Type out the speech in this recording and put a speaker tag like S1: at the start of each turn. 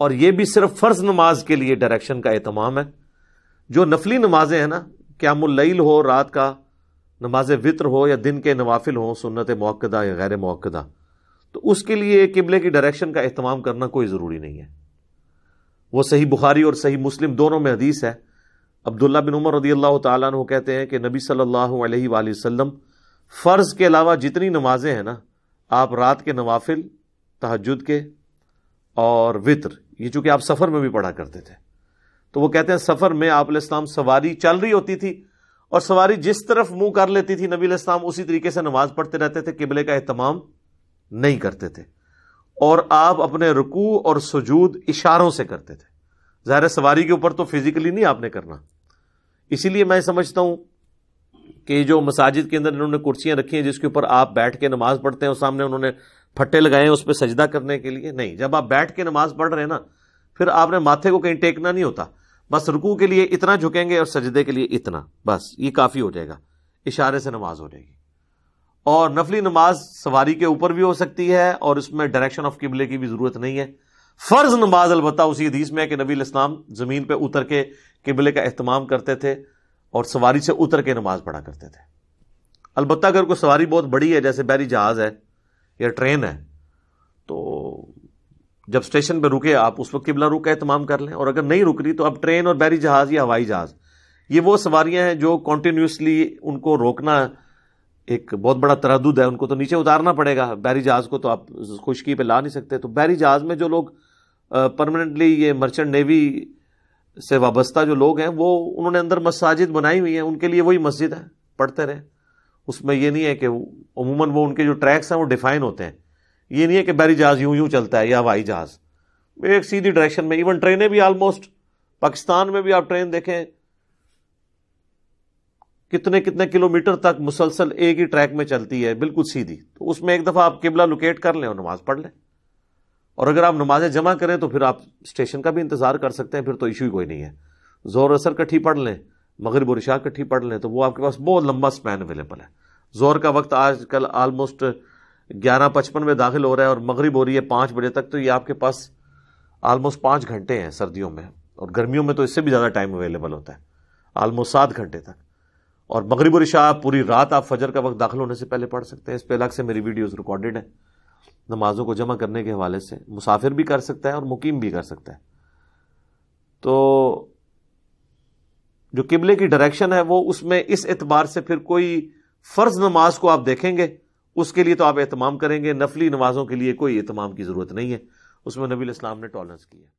S1: और यह भी सिर्फ फर्ज नमाज के लिए डायरेक्शन का अहतमाम है जो नफली नमाजें हैं ना क्या क्यामुल्लैल हो रात का नमाज वित्र हो या दिन के नवाफिल हो सुन्नत मौकदा या गैर मौकदा तो उसके लिए किबले की डायरेक्शन का एहतमाम करना कोई ज़रूरी नहीं है वह सही बुखारी और सही मुस्लिम दोनों में हदीस है अब्दुल्ला बिन उमर रदी अल्लाह तु कहते हैं कि नबी सल्लल्लाहु अलैहि वसल्लम फ़र्ज़ के अलावा जितनी नमाजें हैं ना आप रात के नवाफिल तहजद के और वित्र ये चूंकि आप सफर में भी पढ़ा करते थे तो वो कहते हैं सफर में आप इस्लाम सवारी चल रही होती थी और सवारी जिस तरफ मुंह कर लेती थी नबी इस्लाम उसी तरीके से नमाज पढ़ते रहते थे किबले का एहतमाम नहीं करते थे और आप अपने रुकू और सजूद इशारों से करते थे ज़ाहिर सवारी के ऊपर तो फिजिकली नहीं आपने करना इसीलिए मैं समझता हूं कि जो मसाजिद के अंदर इन्होंने कुर्सियां रखी हैं जिसके ऊपर आप बैठ के नमाज पढ़ते हैं और सामने उन्होंने फट्टे लगाए उस पर सजदा करने के लिए नहीं जब आप बैठ के नमाज पढ़ रहे हैं ना फिर आपने माथे को कहीं टेकना नहीं होता बस रुकू के लिए इतना झुकेंगे और सजदे के लिए इतना बस ये काफ़ी हो जाएगा इशारे से नमाज हो जाएगी और नफली नमाज सवारी के ऊपर भी हो सकती है और इसमें डायरेक्शन ऑफ किबले की भी ज़रूरत नहीं है फ़र्ज़ नमाज अलबत्ता उसी हदीस में है कि नबी इस्लाम ज़मीन पर उतर के किबले का अहतमाम करते थे और सवारी से उतर के नमाज पढ़ा करते थे अलबत्ता अगर कोई सवारी बहुत बड़ी है जैसे बैरी जहाज़ है या ट्रेन है तो जब स्टेशन पर रुके आप उस वक्त किबला रुक का एहतमाम कर लें और अगर नहीं रुक रही तो आप ट्रेन और बैरी जहाज़ या हवाई जहाज़ ये वो सवारियाँ हैं जो कॉन्टीन्यूसली उनको रोकना एक बहुत बड़ा तरदुद है उनको तो नीचे उतारना पड़ेगा बैरी जहाज़ को तो आप खुशकी पे ला नहीं सकते तो बैरी जहाज़ में जो लोग परमानेंटली ये मर्चेंट नेवी से वाबस्ता जो लोग हैं वो उन्होंने अंदर मसाजिद बनाई हुई है उनके लिए वही मस्जिद है पढ़ते रहें उसमें ये नहीं है कि अमूमन वो उनके जो ट्रैक्स हैं वो डिफाइन होते हैं ये नहीं है कि बैरी जहाज़ यूं यूं चलता है या हवाई जहाज़ एक सीधी डायरेक्शन में इवन ट्रेनें भी आलमोस्ट पाकिस्तान में भी आप ट्रेन देखें कितने कितने किलोमीटर तक मुसलसल एक ही ट्रैक में चलती है बिल्कुल सीधी तो उसमें एक दफ़ा आप किबला लोकेट कर लें और नमाज़ पढ़ लें और अगर आप नमाज़ें जमा करें तो फिर आप स्टेशन का भी इंतज़ार कर सकते हैं फिर तो इशू ही कोई नहीं है जोर असर कट्ठी पढ़ लें मगरब और इशा इकट्ठी पढ़ लें तो वो आपके पास बहुत लंबा स्पैन अवेलेबल है जोर का वक्त आज कल आलमोस्ट ग्यारह पचपन में दाखिल हो रहा है और मगरब हो रही है पाँच बजे तक तो ये आपके पास आलमोस्ट पाँच घंटे हैं सर्दियों में और गर्मियों में तो इससे भी ज़्यादा टाइम अवेलेबल होता है आलमोस्ट सात घंटे तक और मगरब और इशा पूरी रात आप फजर का वक्त दाखिल होने से पहले पढ़ सकते हैं इस पर अलग से मेरी वीडियोज़ रिकॉर्डेड है नमाजों को जमा करने के हवाले से मुसाफिर भी कर सकता है और मुकीम भी कर सकता है तो जो किबले की डायरेक्शन है वो उसमें इस एतबार से फिर कोई फ़र्ज नमाज को आप देखेंगे उसके लिए तो आप एहतमाम करेंगे नफली नमाजों के लिए कोई एहतमाम की ज़रूरत नहीं है उसमें नबी इस्लाम ने टॉलरेंस किया